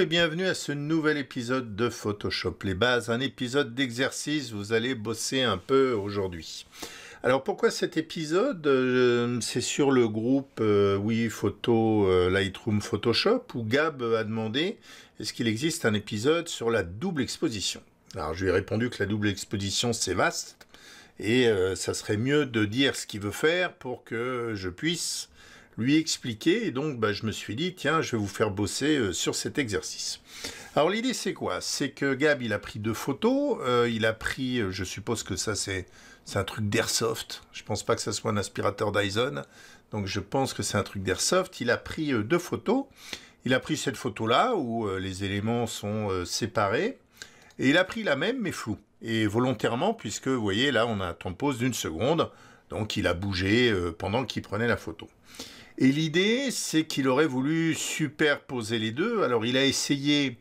et bienvenue à ce nouvel épisode de Photoshop Les Bases, un épisode d'exercice, vous allez bosser un peu aujourd'hui. Alors pourquoi cet épisode euh, C'est sur le groupe euh, Oui Photo euh, Lightroom Photoshop où Gab a demandé est-ce qu'il existe un épisode sur la double exposition Alors je lui ai répondu que la double exposition c'est vaste et ça serait mieux de dire ce qu'il veut faire pour que je puisse lui expliquer. Et donc, bah, je me suis dit, tiens, je vais vous faire bosser euh, sur cet exercice. Alors, l'idée, c'est quoi C'est que Gab, il a pris deux photos. Euh, il a pris, euh, je suppose que ça, c'est un truc d'airsoft. Je pense pas que ça soit un aspirateur Dyson. Donc, je pense que c'est un truc d'airsoft. Il a pris deux photos. Il a pris cette photo-là, où les éléments sont séparés. Et il a pris la même, mais floue. Et volontairement, puisque, vous voyez, là, on a un temps de pause d'une seconde. Donc il a bougé pendant qu'il prenait la photo. Et l'idée, c'est qu'il aurait voulu superposer les deux. Alors, il a essayé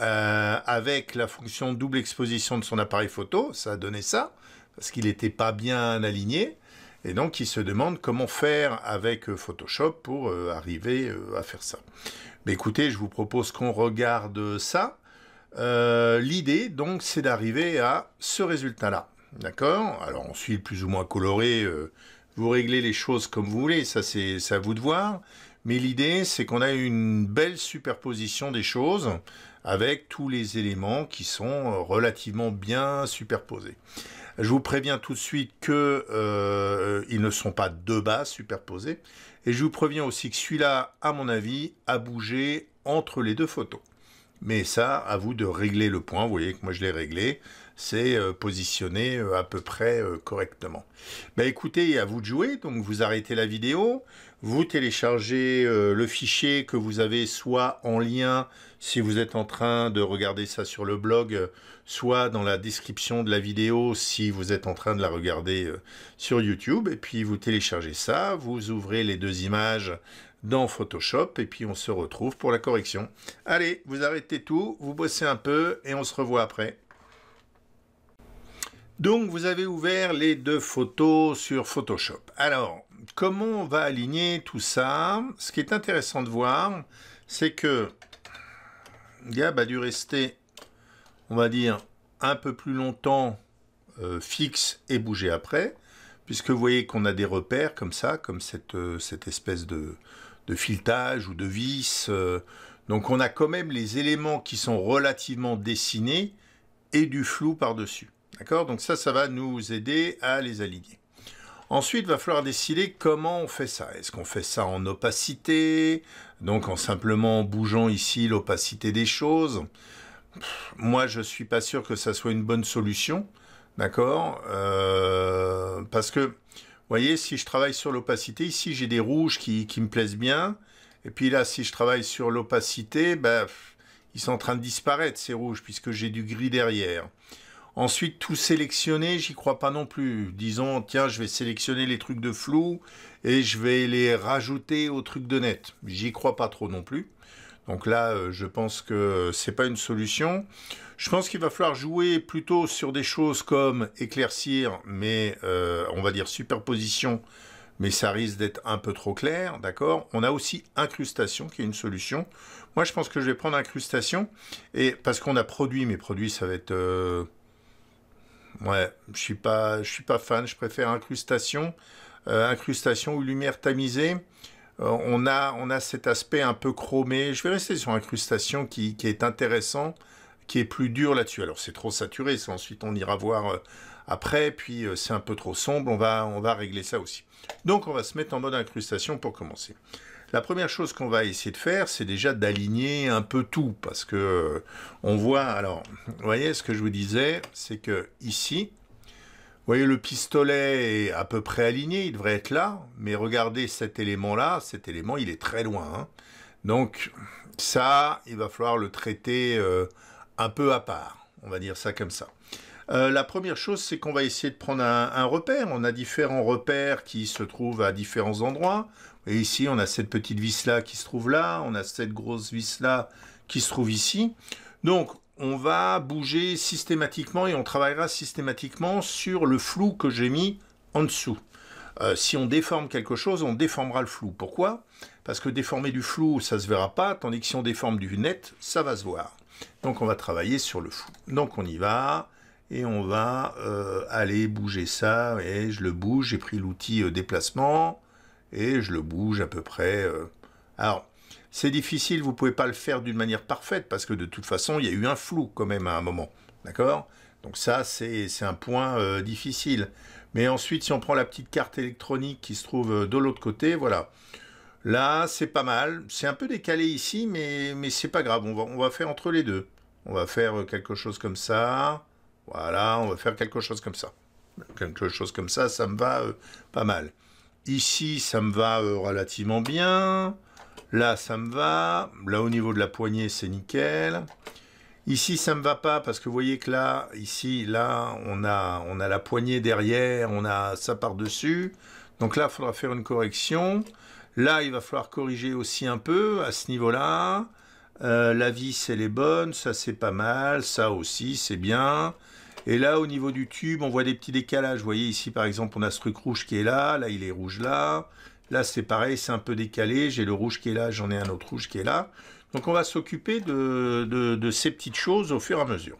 euh, avec la fonction double exposition de son appareil photo, ça a donné ça, parce qu'il n'était pas bien aligné. Et donc, il se demande comment faire avec euh, Photoshop pour euh, arriver à faire ça. Mais écoutez, je vous propose qu'on regarde ça. L'idée, donc, c'est d'arriver à ce résultat-là. D'accord Alors, on suit plus ou moins coloré vous réglez les choses comme vous voulez, ça c'est à vous de voir. Mais l'idée, c'est qu'on a une belle superposition des choses avec tous les éléments qui sont euh, relativement bien superposés. Je vous préviens tout de suite qu'ils euh, ils ne sont pas de bas superposés. Et je vous préviens aussi que celui-là, à mon avis, a bougé entre les deux photos. Mais ça, à vous de régler le point. Vous voyez que moi, je l'ai réglé c'est euh, positionné euh, à peu près euh, correctement. Bah, écoutez, à vous de jouer, donc vous arrêtez la vidéo, vous téléchargez le fichier que vous avez soit en lien si vous êtes en train de regarder ça sur le blog, soit dans la description de la vidéo si vous êtes en train de la regarder sur YouTube, et puis vous téléchargez ça, vous ouvrez les deux images dans Photoshop et puis on se retrouve pour la correction. Allez, vous arrêtez tout, vous bossez un peu et on se revoit après. Donc vous avez ouvert les deux photos sur Photoshop. Alors, comment on va aligner tout ça Ce qui est intéressant de voir, c'est que Gab a dû rester, on va dire, un peu plus longtemps euh, fixe et bouger après, puisque vous voyez qu'on a des repères comme ça, comme cette, euh, cette espèce de, filetage ou de vis. Euh. donc on a quand même les éléments qui sont relativement dessinés et du flou par-dessus. D'accord Donc ça, ça va nous aider à les aligner. Ensuite, il va falloir décider comment on fait ça. Est-ce qu'on fait ça en opacité Donc en simplement bougeant ici l'opacité des choses Moi, je ne suis pas sûr que ça soit une bonne solution. D'accord euh, Parce que, vous voyez, si je travaille sur l'opacité, ici j'ai des rouges qui, qui, me plaisent bien. Et puis là, si je travaille sur l'opacité, bah, ils sont en train de disparaître, ces rouges, puisque j'ai du gris derrière. Ensuite, tout sélectionner, j'y crois pas non plus. Disons, tiens, je vais sélectionner les trucs de flou et je vais les rajouter aux trucs de net. J'y crois pas trop non plus. Donc là, euh, je pense que c'est pas une solution. Je pense qu'il va falloir jouer plutôt sur des choses comme éclaircir, mais euh, on va dire superposition, mais ça risque d'être un peu trop clair, d'accord On a aussi incrustation qui est une solution. Moi, je pense que je vais prendre incrustation et parce qu'on a produit, mes produits, ça va être euh, Ouais, je suis suis pas fan. Je préfère incrustation, euh, incrustation ou lumière tamisée. Euh, on a, cet aspect un peu chromé. Je vais rester sur incrustation qui, est intéressant, qui est plus dur là-dessus. Alors c'est trop saturé. Ça, ensuite on ira voir euh, après. Puis c'est un peu trop sombre. on va régler ça aussi. Donc on va se mettre en mode incrustation pour commencer. La première chose qu'on va essayer de faire, c'est déjà d'aligner un peu tout, parce que euh, on voit, alors, vous voyez ce que je vous disais, c'est que ici, vous voyez, le pistolet est à peu près aligné, il devrait être là, mais regardez cet élément-là, cet élément, il est très loin. Hein. Donc, ça, il va falloir le traiter euh, un peu à part, on va dire ça comme ça. Euh, la première chose, c'est qu'on va essayer de prendre un, un, repère. On a différents repères qui se trouvent à différents endroits. Et ici, on a cette petite vis-là qui se trouve là, on a cette grosse vis-là qui se trouve ici. Donc, on va bouger systématiquement et on travaillera systématiquement sur le flou que j'ai mis en dessous. Euh, si on déforme quelque chose, on déformera le flou. Pourquoi Parce que déformer du flou, ça ne se verra pas, tandis que si on déforme du net, ça va se voir. Donc on va travailler sur le flou. Donc on y va, et on va euh, aller bouger ça, et je le bouge, j'ai pris l'outil euh, déplacement, et je le bouge à peu près. Euh. Alors, c'est difficile, vous ne pouvez pas le faire d'une manière parfaite parce que de toute façon, il y a eu un flou quand même à un moment. D'accord Donc ça, c'est un point euh, difficile. Mais ensuite, si on prend la petite carte électronique qui se trouve euh, de l'autre côté, voilà. Là, c'est pas mal. C'est un peu décalé ici, mais, mais c'est pas grave. On va, faire entre les deux. On va faire quelque chose comme ça. Voilà, on va faire quelque chose comme ça. Quelque chose comme ça, ça me va pas mal. Ici, ça me va euh, relativement bien. Là, ça me va. Là, au niveau de la poignée, c'est nickel. Ici, ça ne me va pas parce que vous voyez que là, ici, là, on a, on a la poignée derrière, on a ça par-dessus. Donc là, il faudra faire une correction. Là, il va falloir corriger aussi un peu à ce niveau-là. Euh, la vis, elle est bonne, ça c'est pas mal, ça aussi c'est bien. Et là, au niveau du tube, on voit des petits décalages. Vous voyez ici, par exemple, on a ce truc rouge qui est là. Là, il est rouge là. Là, c'est pareil, c'est un peu décalé. J'ai le rouge qui est là, j'en ai un autre rouge qui est là. Donc, on va s'occuper de, ces petites choses au fur et à mesure.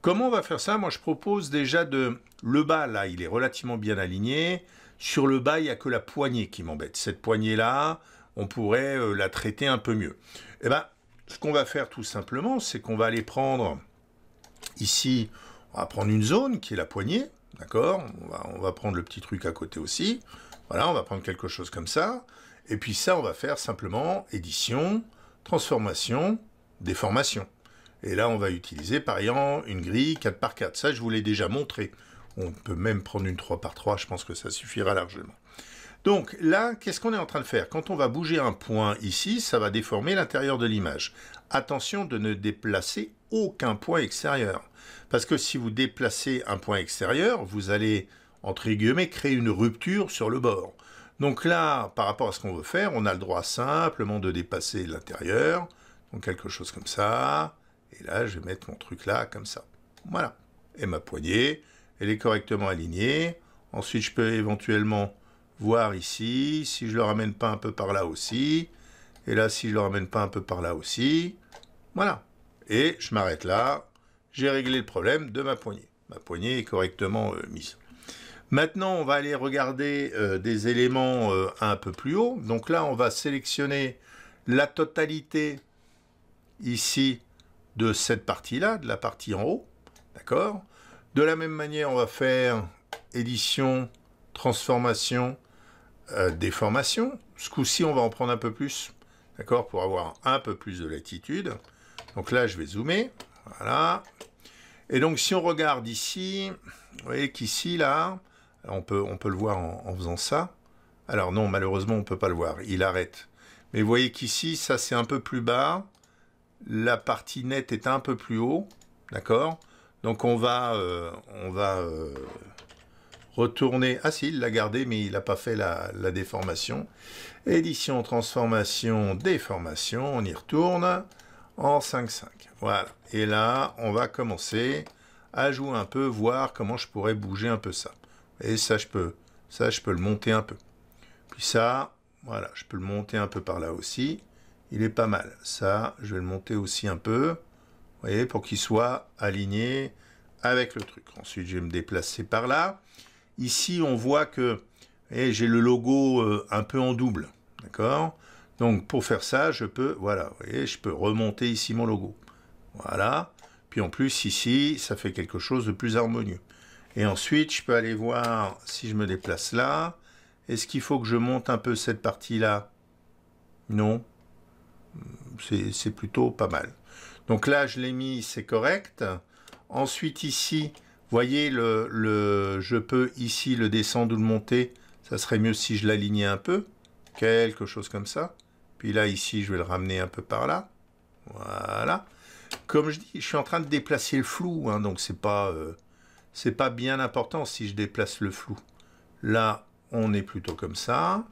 Comment on va faire ça Moi, je propose déjà de... Le bas, là, il est relativement bien aligné. Sur le bas, il n'y a que la poignée qui m'embête. Cette poignée-là, on pourrait euh, la traiter un peu mieux. Eh bien, ce qu'on va faire tout simplement, c'est qu'on va aller prendre ici on va prendre une zone qui est la poignée, d'accord on va, prendre le petit truc à côté aussi. Voilà, on va prendre quelque chose comme ça. Et puis ça, on va faire simplement édition, transformation, déformation. Et là, on va utiliser, par exemple, une grille 4 par 4. Ça, je vous l'ai déjà montré. On peut même prendre une 3 par 3, je pense que ça suffira largement. Donc là, qu'est-ce qu'on est en train de faire Quand on va bouger un point ici, ça va déformer l'intérieur de l'image. Attention de ne déplacer aucun point extérieur. Parce que si vous déplacez un point extérieur, vous allez, entre guillemets, créer une rupture sur le bord. Donc là, par rapport à ce qu'on veut faire, on a le droit simplement de dépasser l'intérieur, donc quelque chose comme ça, et là je vais mettre mon truc là, comme ça. Voilà. Et ma poignée, elle est correctement alignée. Ensuite, je peux éventuellement voir ici, si je le ramène pas un peu par là aussi, et là si je le ramène pas un peu par là aussi, voilà. Et je m'arrête là, j'ai réglé le problème de ma poignée. Ma poignée est correctement euh, mise. Maintenant, on va aller regarder euh, des éléments euh, un peu plus haut. Donc là, on va sélectionner la totalité ici de cette partie-là, de la partie en haut. D'accord De la même manière, on va faire édition, transformation, déformation. Ce coup-ci, on va en prendre un peu plus, d'accord, pour avoir un peu plus de latitude. Donc là, je vais zoomer, voilà. Et donc, si on regarde ici, vous voyez qu'ici, là, on peut, le voir en, faisant ça. Alors non, malheureusement, on ne peut pas le voir. Il arrête. Mais vous voyez qu'ici, ça, c'est un peu plus bas. La partie nette est un peu plus haut. D'accord Donc, on va, euh, on va euh, retourner... Ah si, il l'a gardé, mais il n'a pas fait la, la déformation. Édition, transformation, déformation. On y retourne en 5 Voilà. Et là, on va commencer à jouer un peu, voir comment je pourrais bouger un peu ça. Et ça, peux, ça, je peux le monter un peu. Puis ça, voilà, je peux le monter un peu par là aussi. Il est pas mal. Ça, je vais le monter aussi un peu. Vous voyez, pour qu'il soit aligné avec le truc. Ensuite, je vais me déplacer par là. Ici, on voit que j'ai le logo euh, un peu en double. D'accord donc pour faire ça, je peux, voilà, vous voyez, je peux remonter ici mon logo. Voilà. Puis en plus ici, ça fait quelque chose de plus harmonieux. Et ensuite, je peux aller voir si je me déplace là. Est-ce qu'il faut que je monte un peu cette partie-là Non. C'est plutôt pas mal. Donc là, je l'ai mis, c'est correct. Ensuite ici, vous voyez, le, le, je peux ici le descendre ou le monter. Ça serait mieux si je l'alignais un peu. Quelque chose comme ça. Puis là, ici, je vais le ramener un peu par là. Voilà. Comme je dis, je suis en train de déplacer le flou, hein, donc c'est pas, euh, pas bien important si je déplace le flou. Là, on est plutôt comme ça.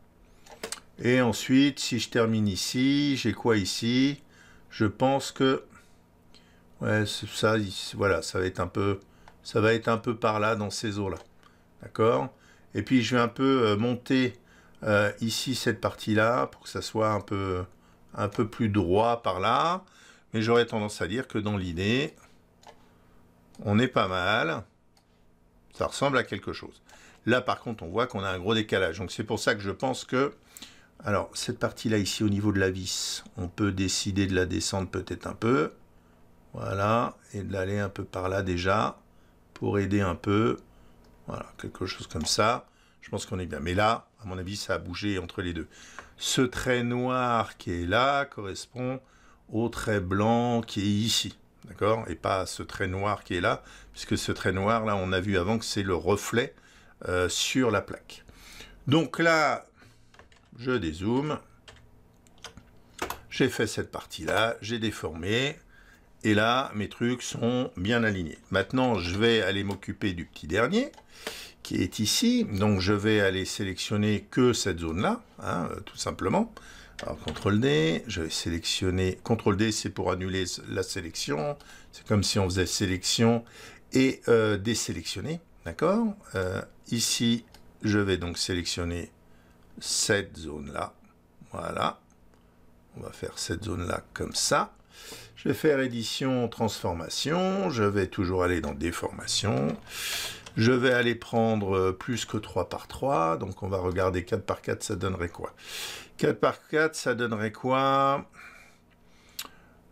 Et ensuite, si je termine ici, j'ai quoi ici Je pense que... Ouais, ça, voilà, ça va être un peu... Ça va être un peu par là, dans ces eaux-là. D'accord Et puis, je vais un peu euh, monter euh, ici cette partie-là pour que ça soit un peu, un peu plus droit par là. Mais j'aurais tendance à dire que dans l'idée, on est pas mal. Ça ressemble à quelque chose. Là, par contre, on voit qu'on a un gros décalage. Donc, c'est pour ça que je pense que... Alors, cette partie-là, ici, au niveau de la vis, on peut décider de la descendre peut-être un peu. Voilà. Et de l'aller un peu par là déjà, pour aider un peu. Voilà, quelque chose comme ça je pense qu'on est bien. Mais là, à mon avis, ça a bougé entre les deux. Ce trait noir qui est là correspond au trait blanc qui est ici, d'accord Et pas ce trait noir qui est là, puisque ce trait noir, là, on a vu avant que c'est le reflet euh, sur la plaque. Donc là, je dézoome, j'ai fait cette partie-là, j'ai déformé, et là, mes trucs sont bien alignés. Maintenant, je vais aller m'occuper du petit dernier, qui est ici. Donc je vais aller sélectionner que cette zone-là, hein, euh, tout simplement. Alors CTRL D, je vais sélectionner, CTRL D c'est pour annuler la sélection, c'est comme si on faisait sélection et euh, désélectionner, d'accord euh, Ici, je vais donc sélectionner cette zone-là, voilà. On va faire cette zone-là comme ça. Je vais faire édition, transformation, je vais toujours aller dans déformation. Je vais aller prendre euh, plus que 3 par 3, donc on va regarder 4 par 4, ça donnerait quoi 4 par 4, ça donnerait quoi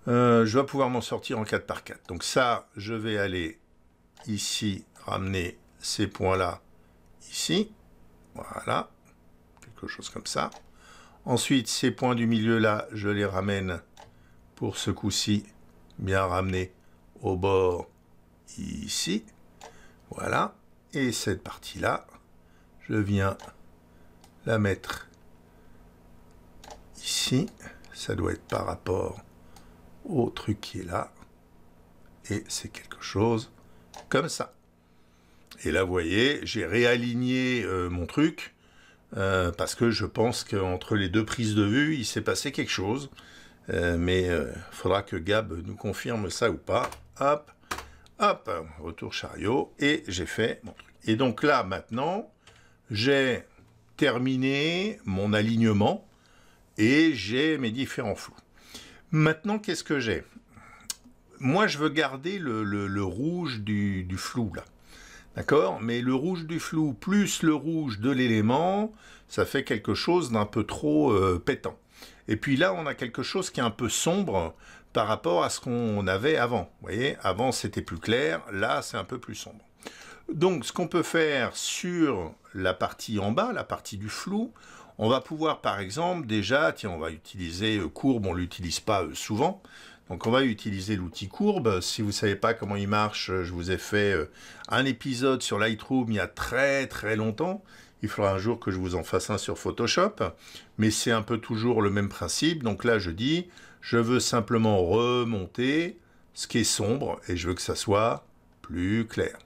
euh, Je vais pouvoir m'en sortir en 4 par 4. Donc ça, je vais aller ici, ramener ces points-là ici. Voilà, quelque chose comme ça. Ensuite, ces points du milieu-là, je les ramène pour ce coup-ci bien ramener au bord ici. Voilà. Et cette partie-là, je viens la mettre ici. Ça doit être par rapport au truc qui est là. Et c'est quelque chose comme ça. Et là, vous voyez, j'ai réaligné euh, mon truc euh, parce que je pense qu'entre les deux prises de vue, il s'est passé quelque chose. Euh, mais il faudra que Gab nous confirme ça ou pas. Hop, hop, retour chariot, et j'ai fait mon truc. Et donc là, maintenant, j'ai terminé mon alignement et j'ai mes différents flous. Maintenant, qu'est-ce que j'ai Moi, je veux garder le, rouge du, flou, là. D'accord Mais le rouge du flou plus le rouge de l'élément, ça fait quelque chose d'un peu trop euh, pétant. Et puis là, on a quelque chose qui est un peu sombre, par rapport à ce qu'on avait avant. Vous voyez, avant c'était plus clair, là c'est un peu plus sombre. Donc ce qu'on peut faire sur la partie en bas, la partie du flou, on va pouvoir par exemple déjà, tiens on va utiliser euh, courbe, on l'utilise pas euh, souvent, donc on va utiliser l'outil courbe. Si vous ne savez pas comment il marche, euh, je vous ai fait un épisode sur Lightroom il y a très très longtemps. Il faudra un jour que je vous en fasse un sur Photoshop. Mais c'est un peu toujours le même principe. Donc là je dis, je veux simplement remonter ce qui est sombre et je veux que ça soit plus clair.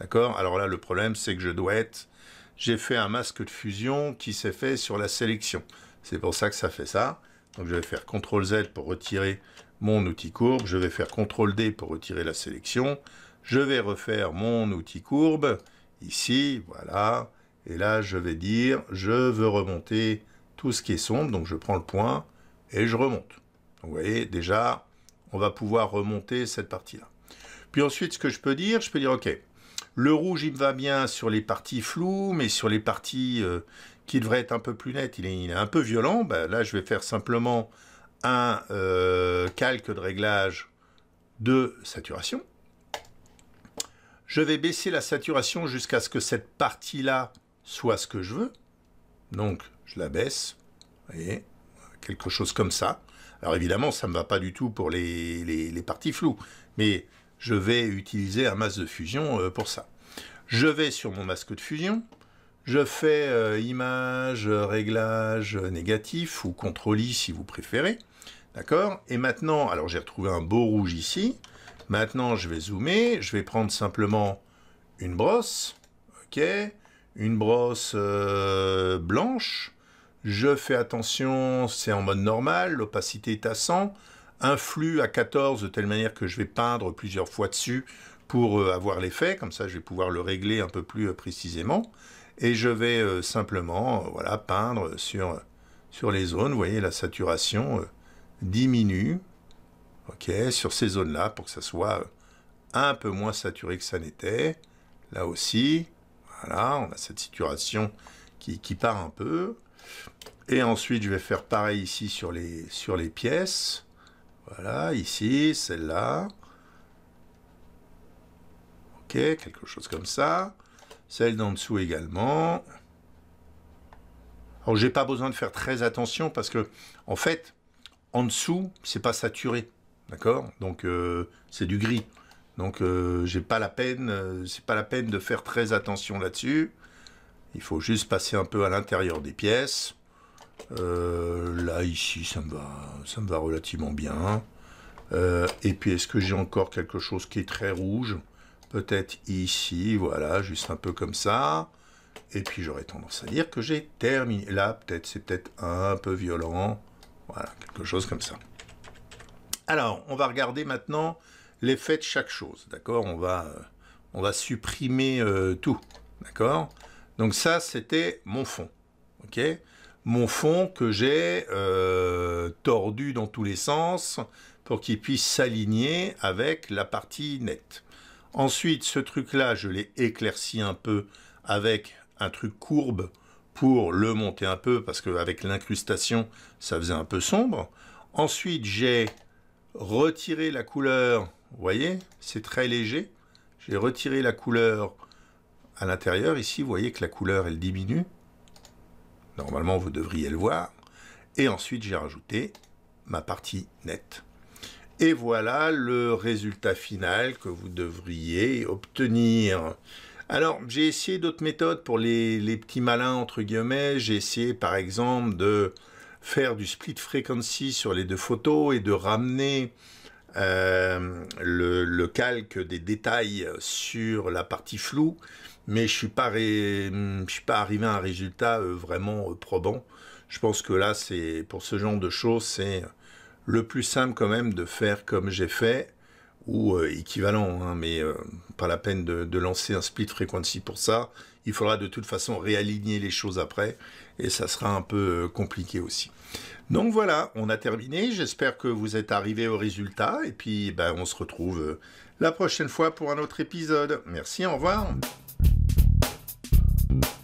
D'accord Alors là, le problème, c'est que je dois être... J'ai fait un masque de fusion qui s'est fait sur la sélection. C'est pour ça que ça fait ça. Donc je vais faire CTRL Z pour retirer mon outil courbe. Je vais faire CTRL D pour retirer la sélection. Je vais refaire mon outil courbe. Ici, voilà. Et là, je vais dire, je veux remonter tout ce qui est sombre. Donc je prends le point et je remonte. Vous voyez, déjà, on va pouvoir remonter cette partie-là. Puis ensuite, ce que je peux dire, je peux dire, OK, le rouge, il me va bien sur les parties floues, mais sur les parties euh, qui devraient être un peu plus nettes, il est, un peu violent. Ben là, je vais faire simplement un euh, calque de réglage de saturation. Je vais baisser la saturation jusqu'à ce que cette partie-là soit ce que je veux. Donc, je la baisse, vous voyez, quelque chose comme ça. Alors évidemment, ça ne me va pas du tout pour les, parties floues, mais je vais utiliser un masque de fusion euh, pour ça. Je vais sur mon masque de fusion, je fais euh, image, réglage euh, négatif ou contrôle si vous préférez. D'accord Et maintenant, alors j'ai retrouvé un beau rouge ici. Maintenant, je vais zoomer. Je vais prendre simplement une brosse. OK Une brosse blanche je fais attention, c'est en mode normal, l'opacité est à 100, un flux à 14 de telle manière que je vais peindre plusieurs fois dessus pour euh, avoir l'effet, comme ça je vais pouvoir le régler un peu plus euh, précisément, et je vais euh, simplement voilà, peindre sur, les zones, vous voyez la saturation diminue sur ces zones-là pour que ça soit un peu moins saturé que ça n'était, là aussi, voilà, on a cette saturation qui, qui part un peu, et ensuite, je vais faire pareil ici sur les, sur les pièces. Voilà, ici, celle-là. OK, quelque chose comme ça. Celle d'en dessous également. Alors, j'ai pas besoin de faire très attention parce que, en fait, en dessous, c'est pas saturé. D'accord Donc, euh, c'est du gris. Donc, euh, j'ai pas la peine, euh, c'est pas la peine de faire très attention là-dessus. Il faut juste passer un peu à l'intérieur des pièces. Euh, là, ici, ça me va, ça va relativement bien. Euh, et puis, est-ce que j'ai encore quelque chose qui est très rouge Peut-être ici, voilà, juste un peu comme ça. Et puis, j'aurais tendance à dire que j'ai terminé. Là, peut-être, c'est peut-être un peu violent. Voilà, quelque chose comme ça. Alors, on va regarder maintenant l'effet de chaque chose, d'accord on va, on va supprimer euh, tout, d'accord donc ça, c'était mon fond. ok mon fond que j'ai euh, tordu dans tous les sens pour qu'il puisse s'aligner avec la partie nette. Ensuite, ce truc-là, je l'ai éclairci un peu avec un truc courbe pour le monter un peu parce qu'avec l'incrustation, ça faisait un peu sombre. Ensuite, j'ai retiré la couleur, vous voyez, c'est très léger. J'ai retiré la couleur à l'intérieur, ici, vous voyez que la couleur, elle diminue. Normalement, vous devriez le voir. Et ensuite, j'ai rajouté ma partie nette. Et voilà le résultat final que vous devriez obtenir. Alors, j'ai essayé d'autres méthodes pour les, petits malins, entre guillemets. J'ai essayé, par exemple, de faire du split frequency sur les deux photos et de ramener euh, le, calque des détails sur la partie floue mais je suis suis pas arrivé à un résultat euh, vraiment euh, probant. Je pense que là, c'est pour ce genre de choses, c'est le plus simple quand même de faire comme j'ai fait ou euh, équivalent, hein, mais pas la peine de, lancer un split frequency pour ça. Il faudra de toute façon réaligner les choses après et ça sera un peu compliqué aussi. Donc voilà, on a terminé. J'espère que vous êtes arrivés au résultat et puis ben, on se retrouve la prochaine fois pour un autre épisode. Merci, au revoir. Mm-hmm.